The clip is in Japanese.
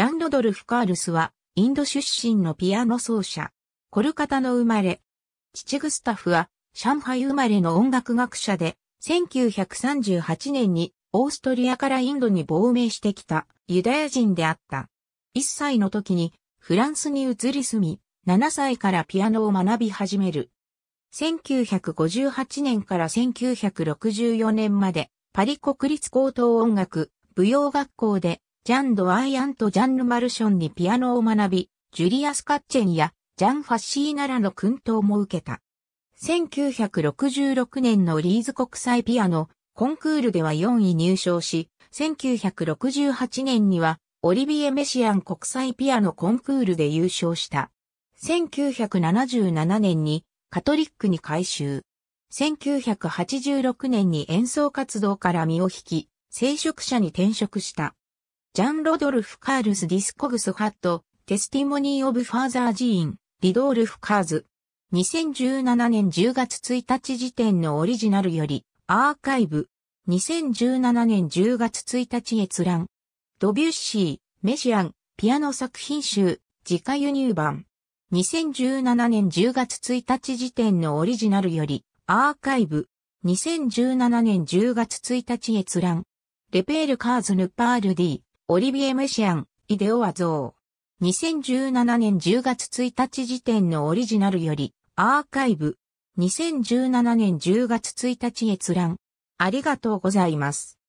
ジャン・ロドルフ・カールスは、インド出身のピアノ奏者。コルカタの生まれ。父グスタフは、上海生まれの音楽学者で、1938年にオーストリアからインドに亡命してきたユダヤ人であった。1歳の時にフランスに移り住み、7歳からピアノを学び始める。1958年から1964年までパリ国立高等音楽舞踊学校でジャン・ド・アイアンとジャンヌ・マルションにピアノを学び、ジュリアス・カッチェンやジャン・ファッシーナらの訓導も受けた。1966年のリーズ国際ピアノコンクールでは4位入賞し、1968年にはオリビエ・メシアン国際ピアノコンクールで優勝した。1977年にカトリックに改修。1986年に演奏活動から身を引き、聖職者に転職した。ジャン・ロドルフ・カールス・ディスコグス・ハット、テスティモニー・オブ・ファーザー・ジーン、リドールフ・カーズ。2017年10月1日時点のオリジナルより、アーカイブ。2017年10月1日閲覧。ドビュッシー、メシアン、ピアノ作品集、自家輸入版。2017年10月1日時点のオリジナルより、アーカイブ。2017年10月1日閲覧。レペール・カーズ・ヌパール・ディ。オリビエ・メシアン、イデオは像。2017年10月1日時点のオリジナルより、アーカイブ。2017年10月1日閲覧。ありがとうございます。